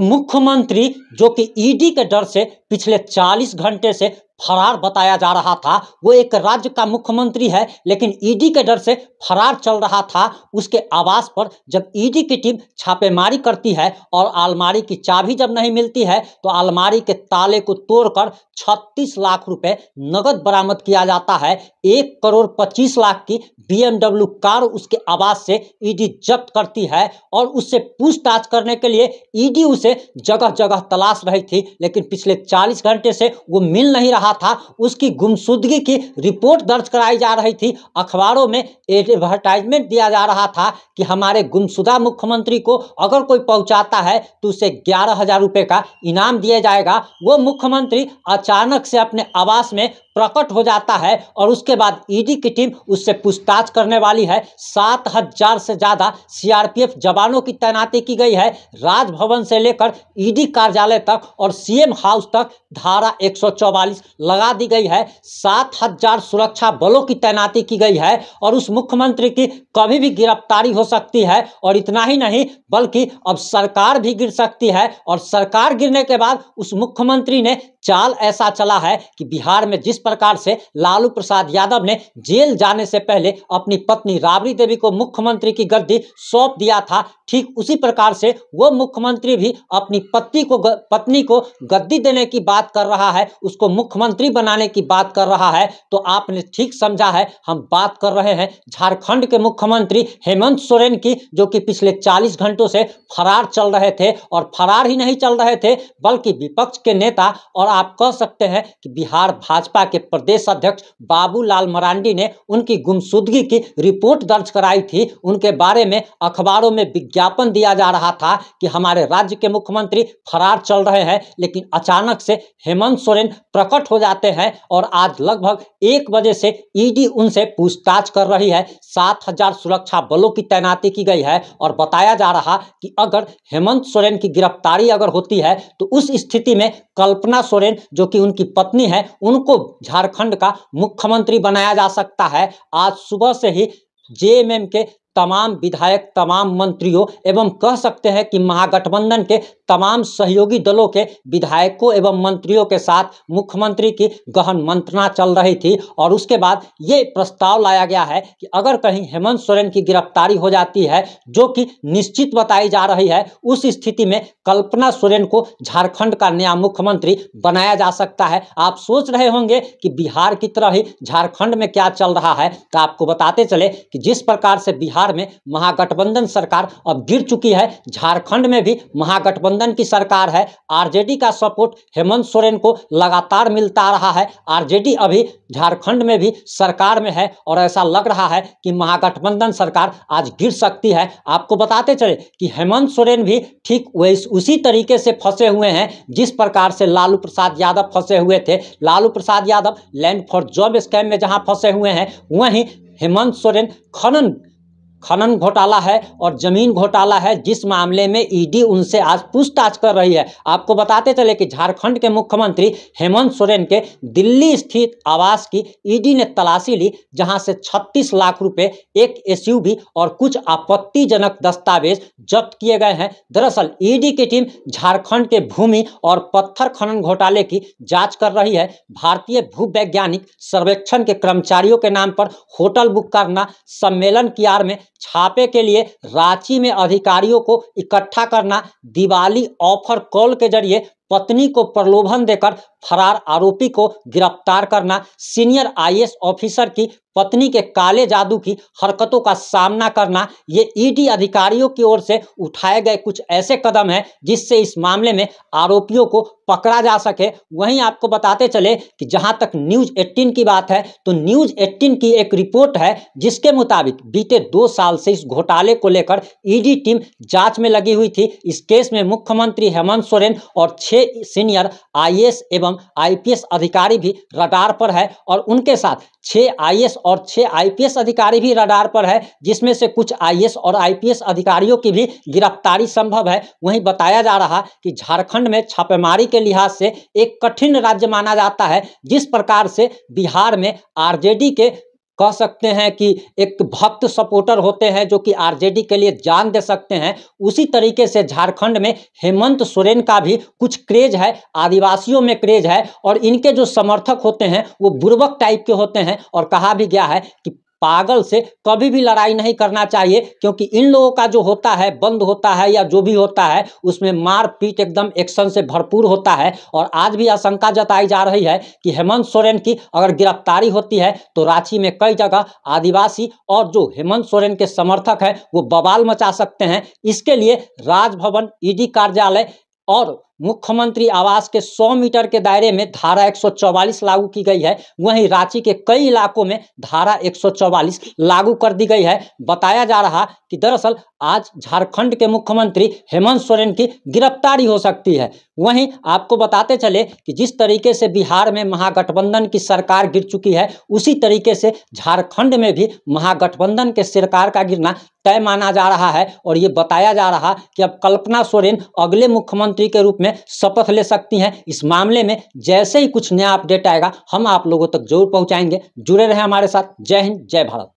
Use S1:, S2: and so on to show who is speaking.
S1: मुख्यमंत्री जो कि ईडी e के डर से पिछले 40 घंटे से फरार बताया जा रहा था वो एक राज्य का मुख्यमंत्री है लेकिन ईडी e के डर से फरार चल रहा था उसके आवास पर जब ईडी e की टीम छापेमारी करती है और अलमारी की चाबी जब नहीं मिलती है तो अलमारी के ताले को तोड़कर 36 लाख रुपए नगद बरामद किया जाता है एक करोड़ पच्चीस लाख की बी कार उसके आवास से ईडी e जब्त करती है और उससे पूछताछ करने के लिए ईडी उसे जगह जगह तलाश रही थी लेकिन पिछले चालीस घंटे से वो मिल नहीं रहा रहा था उसकी गुमशुदगी की रिपोर्ट दर्ज कराई जा रही थी अखबारों में एडवर्टाइजमेंट दिया जा रहा था कि हमारे गुमशुदा मुख्यमंत्री को अगर कोई पहुंचाता है तो उसे ग्यारह हजार रुपये का इनाम दिया जाएगा वो मुख्यमंत्री अचानक से अपने आवास में प्रकट हो जाता है और उसके बाद ईडी e की टीम उससे पूछताछ करने वाली है सात हजार से ज़्यादा सीआरपीएफ जवानों की तैनाती की गई है राजभवन से लेकर ईडी e कार्यालय तक और सीएम हाउस तक धारा 144 लगा दी गई है सात हजार सुरक्षा बलों की तैनाती की गई है और उस मुख्यमंत्री की कभी भी गिरफ्तारी हो सकती है और इतना ही नहीं बल्कि अब सरकार भी गिर सकती है और सरकार गिरने के बाद उस मुख्यमंत्री ने चाल ऐसा चला है कि बिहार में जिस प्रकार से लालू प्रसाद यादव ने जेल जाने से पहले अपनी पत्नी राबड़ी देवी को मुख्यमंत्री की गद्दी सौंप दिया था ठीक उसी प्रकार से वो मुख्यमंत्री भी अपनी पत्नी को पत्नी को गद्दी देने की बात कर रहा है उसको मुख्यमंत्री बनाने की बात कर रहा है तो आपने ठीक समझा है हम बात कर रहे हैं झारखंड के मुख्यमंत्री हेमंत सोरेन की जो कि पिछले 40 घंटों से फरार चल रहे थे और फरार ही नहीं चल रहे थे बल्कि विपक्ष के नेता और आप कह सकते हैं कि बिहार भाजपा के प्रदेश अध्यक्ष बाबूलाल मरांडी ने उनकी गुमशुदगी की रिपोर्ट दर्ज कराई थी उनके बारे में अखबारों में विज्ञापन दिया जा रहा था कि हमारे राज्य के मुख्यमंत्री फरार चल रहे हैं लेकिन अचानक से हेमंत सोरेन प्रकट हो जाते हैं और आज लगभग एक बजे से ईडी उनसे पूछताछ कर रही है सात हजार सुरक्षा बलों की तैनाती की गई है और बताया जा रहा कि अगर हेमंत सोरेन की गिरफ्तारी अगर होती है तो उस स्थिति में कल्पना सोरेन जो कि उनकी पत्नी है उनको झारखंड का मुख्यमंत्री बनाया जा सकता है आज सुबह से ही जेएमएम के तमाम विधायक तमाम मंत्रियों एवं कह सकते हैं कि महागठबंधन के तमाम सहयोगी दलों के विधायकों एवं मंत्रियों के साथ मुख्यमंत्री की गहन मंत्रणा चल रही थी और उसके बाद ये प्रस्ताव लाया गया है कि अगर कहीं हेमंत सोरेन की गिरफ्तारी हो जाती है जो कि निश्चित बताई जा रही है उस स्थिति में कल्पना सोरेन को झारखंड का नया मुख्यमंत्री बनाया जा सकता है आप सोच रहे होंगे कि बिहार की तरह ही झारखंड में क्या चल रहा है तो आपको बताते चले कि जिस प्रकार से बिहार बिहार में महागठबंधन सरकार अब गिर चुकी है झारखंड में भी महागठबंधन की सरकार है आरजेडी का सपोर्ट हेमंत सोरेन को लगातार मिलता रहा है आरजेडी अभी झारखंड में भी सरकार में है और ऐसा लग रहा है कि महागठबंधन सरकार आज गिर सकती है आपको बताते चले कि हेमंत सोरेन भी ठीक उसी तरीके से फंसे हुए हैं जिस प्रकार से लालू प्रसाद यादव फंसे हुए थे Lalu Prasad Yadav land for job scam में जहां फंसे हुए हैं वहीं हेमंत सोरेन खनन खनन घोटाला है और जमीन घोटाला है जिस मामले में ईडी e उनसे आज पूछताछ कर रही है आपको बताते चले कि झारखंड के मुख्यमंत्री हेमंत सोरेन के दिल्ली स्थित आवास की ईडी e ने तलाशी ली जहां से 36 लाख रुपए एक एसयूवी और कुछ आपत्तिजनक दस्तावेज जब्त किए गए हैं दरअसल ईडी e की टीम झारखंड के भूमि और पत्थर खनन घोटाले की जाँच कर रही है भारतीय भू सर्वेक्षण के कर्मचारियों के नाम पर होटल बुक करना सम्मेलन की आर में छापे के लिए रांची में अधिकारियों को इकट्ठा करना दिवाली ऑफर कॉल के जरिए पत्नी को प्रलोभन देकर फरार आरोपी को गिरफ्तार करना सीनियर आईएएस ऑफिसर की पत्नी के काले जादू की हरकतों का सामना करना ये ईडी अधिकारियों की ओर से उठाए गए कुछ ऐसे कदम हैं जिससे इस मामले में आरोपियों को पकड़ा जा सके वहीं आपको बताते चले कि जहां तक न्यूज 18 की बात है तो न्यूज 18 की एक रिपोर्ट है जिसके मुताबिक बीते दो साल से इस घोटाले को लेकर ईडी टीम जांच में लगी हुई थी इस केस में मुख्यमंत्री हेमंत सोरेन और छह सीनियर आईएएस एवं आईपीएस अधिकारी भी रडार पर है और उनके साथ छह आई और छह आईपीएस अधिकारी भी रडार पर है जिसमें से कुछ आईएएस और आईपीएस अधिकारियों की भी गिरफ्तारी संभव है वहीं बताया जा रहा कि झारखंड में छापेमारी के लिहाज से एक कठिन राज्य माना जाता है जिस प्रकार से बिहार में आरजेडी के कह सकते हैं कि एक भक्त सपोर्टर होते हैं जो कि आरजेडी के लिए जान दे सकते हैं उसी तरीके से झारखंड में हेमंत सोरेन का भी कुछ क्रेज है आदिवासियों में क्रेज है और इनके जो समर्थक होते हैं वो बुर्बक टाइप के होते हैं और कहा भी गया है कि पागल से कभी भी लड़ाई नहीं करना चाहिए क्योंकि इन लोगों का जो होता है बंद होता है या जो भी होता है उसमें मार पीट एकदम एक्शन से भरपूर होता है और आज भी आशंका जताई जा रही है कि हेमंत सोरेन की अगर गिरफ्तारी होती है तो रांची में कई जगह आदिवासी और जो हेमंत सोरेन के समर्थक हैं वो बवाल मचा सकते हैं इसके लिए राजभवन ईडी कार्यालय और मुख्यमंत्री आवास के 100 मीटर के दायरे में धारा 144 लागू की गई है वहीं रांची के कई इलाकों में धारा 144 लागू कर दी गई है बताया जा रहा कि दरअसल आज झारखंड के मुख्यमंत्री हेमंत सोरेन की गिरफ्तारी हो सकती है वहीं आपको बताते चले कि जिस तरीके से बिहार में महागठबंधन की सरकार गिर चुकी है उसी तरीके से झारखंड में भी महागठबंधन के सरकार का गिरना तय माना जा रहा है और ये बताया जा रहा कि अब कल्पना सोरेन अगले मुख्यमंत्री के रूप में में शपथ ले सकती हैं इस मामले में जैसे ही कुछ नया अपडेट आएगा हम आप लोगों तक जरूर पहुंचाएंगे जुड़े रहे हमारे साथ जय हिंद जय भारत